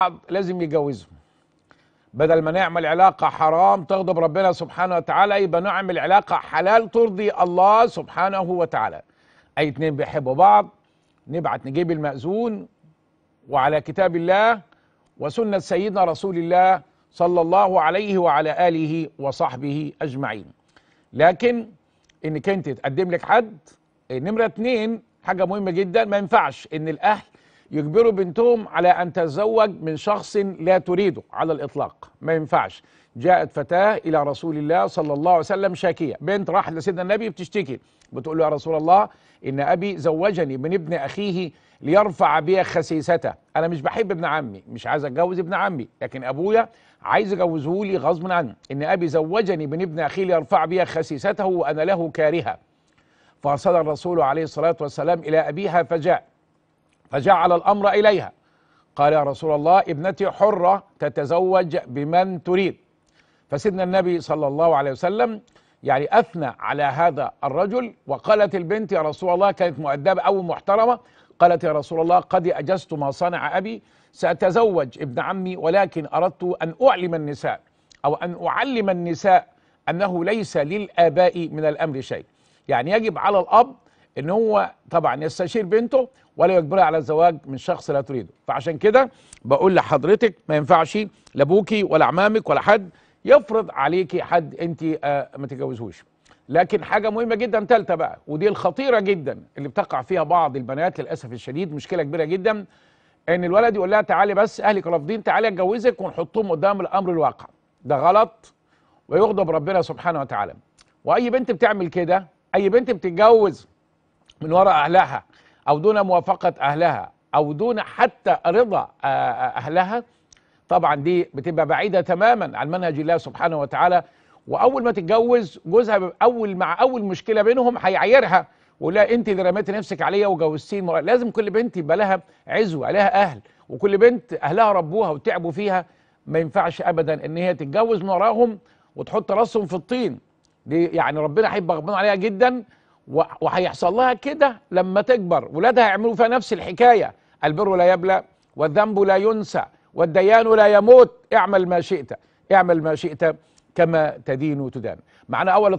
بعض لازم يجوزهم بدل ما نعمل علاقة حرام تغضب ربنا سبحانه وتعالى يبقى نعمل علاقة حلال ترضي الله سبحانه وتعالى أي اتنين بيحبوا بعض نبعت نجيب المأذون وعلى كتاب الله وسنة سيدنا رسول الله صلى الله عليه وعلى آله وصحبه أجمعين لكن إنك أنت تقدم لك حد نمرة اتنين حاجة مهمة جدا ما ينفعش إن الأهل يجبروا بنتهم على أن تتزوج من شخص لا تريده على الإطلاق ما ينفعش جاءت فتاة إلى رسول الله صلى الله عليه وسلم شاكية بنت راحت لسيدنا النبي بتشتكي بتقول له يا رسول الله إن أبي زوجني من ابن أخيه ليرفع بي خسيسته أنا مش بحب ابن عمي مش عايز أتجوز ابن عمي لكن أبويا عايز يجوزه لي غصب عنه إن أبي زوجني من ابن أخيه ليرفع بي خسيسته وأنا له كارهة فأرسل الرسول عليه الصلاة والسلام إلى أبيها فجاء فجعل الأمر إليها قال يا رسول الله ابنتي حرة تتزوج بمن تريد فسيدنا النبي صلى الله عليه وسلم يعني أثنى على هذا الرجل وقالت البنت يا رسول الله كانت مؤدبة أو محترمة قالت يا رسول الله قد أجزت ما صنع أبي سأتزوج ابن عمي ولكن أردت أن أعلم النساء أو أن أعلم النساء أنه ليس للآباء من الأمر شيء يعني يجب على الأب ان هو طبعا يستشير بنته ولا يجبرها على الزواج من شخص لا تريده فعشان كده بقول لحضرتك ما ينفعش لا ابوكي ولا عمامك ولا حد يفرض عليكي حد انت آه، ما تتجوزوش لكن حاجه مهمه جدا ثالثه بقى ودي الخطيره جدا اللي بتقع فيها بعض البنات للاسف الشديد مشكله كبيره جدا ان الولد يقول لها تعالي بس اهلك رافضين تعالي اتجوزك ونحطهم قدام الامر الواقع ده غلط ويغضب ربنا سبحانه وتعالى واي بنت بتعمل كده اي بنت بتتجوز من وراء أهلها أو دون موافقة أهلها أو دون حتى رضا آه، آه، أهلها طبعا دي بتبقى بعيدة تماما عن منهج الله سبحانه وتعالى وأول ما تتجوز جوزها أول مع أول مشكلة بينهم هيعايرها ولا انت اللي رميتي نفسك عليا وجوزتيني لازم كل بنت يبقى لها عزوه لها اهل وكل بنت اهلها ربوها وتعبوا فيها ما ينفعش ابدا ان هي تتجوز من وراهم وتحط راسهم في الطين دي يعني ربنا هيبقى غضبان عليها جدا وهيحصل لها كده لما تكبر ولادها هيعملوا فيها نفس الحكايه البر لا يبلى والذنب لا ينسى والديان لا يموت اعمل ما شئت اعمل ما شئت كما تدين تدان معنا اول